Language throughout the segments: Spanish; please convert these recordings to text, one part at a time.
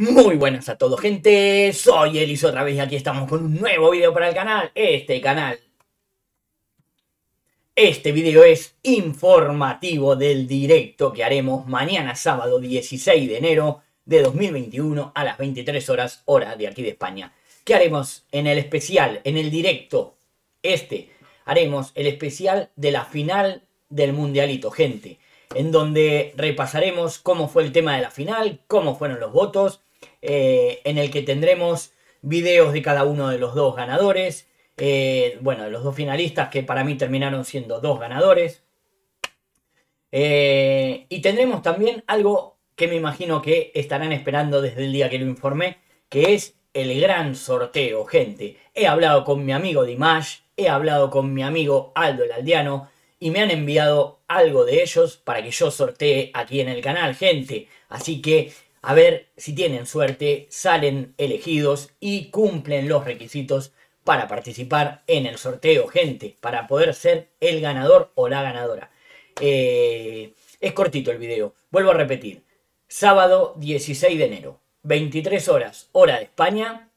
Muy buenas a todos gente, soy Elis otra vez y aquí estamos con un nuevo video para el canal, este canal. Este video es informativo del directo que haremos mañana sábado 16 de enero de 2021 a las 23 horas hora de aquí de España. ¿Qué haremos en el especial, en el directo? Este, haremos el especial de la final del Mundialito, gente. En donde repasaremos cómo fue el tema de la final, cómo fueron los votos, eh, en el que tendremos videos de cada uno de los dos ganadores, eh, bueno, de los dos finalistas que para mí terminaron siendo dos ganadores. Eh, y tendremos también algo que me imagino que estarán esperando desde el día que lo informé, que es el gran sorteo, gente. He hablado con mi amigo Dimash, he hablado con mi amigo Aldo el Aldeano y me han enviado algo de ellos para que yo sortee aquí en el canal, gente. Así que a ver si tienen suerte, salen elegidos y cumplen los requisitos para participar en el sorteo, gente, para poder ser el ganador o la ganadora. Eh, es cortito el video, vuelvo a repetir. Sábado 16 de enero, 23 horas, hora de España,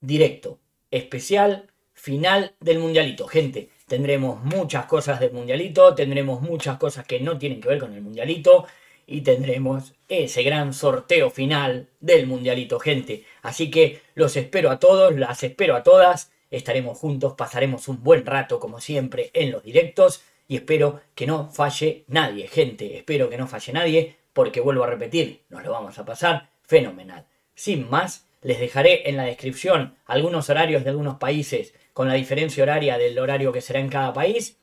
directo, especial, final del Mundialito. Gente, tendremos muchas cosas del Mundialito, tendremos muchas cosas que no tienen que ver con el Mundialito y tendremos ese gran sorteo final del Mundialito, gente. Así que los espero a todos, las espero a todas. Estaremos juntos, pasaremos un buen rato, como siempre, en los directos. Y espero que no falle nadie, gente. Espero que no falle nadie, porque vuelvo a repetir, nos lo vamos a pasar fenomenal. Sin más, les dejaré en la descripción algunos horarios de algunos países con la diferencia horaria del horario que será en cada país.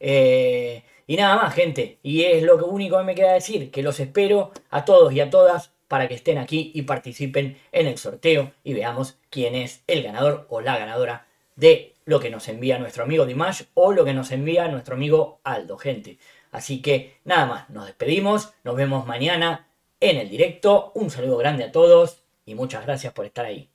Eh, y nada más, gente. Y es lo único que me queda decir, que los espero a todos y a todas para que estén aquí y participen en el sorteo y veamos quién es el ganador o la ganadora de lo que nos envía nuestro amigo Dimash o lo que nos envía nuestro amigo Aldo, gente. Así que nada más, nos despedimos, nos vemos mañana en el directo. Un saludo grande a todos y muchas gracias por estar ahí.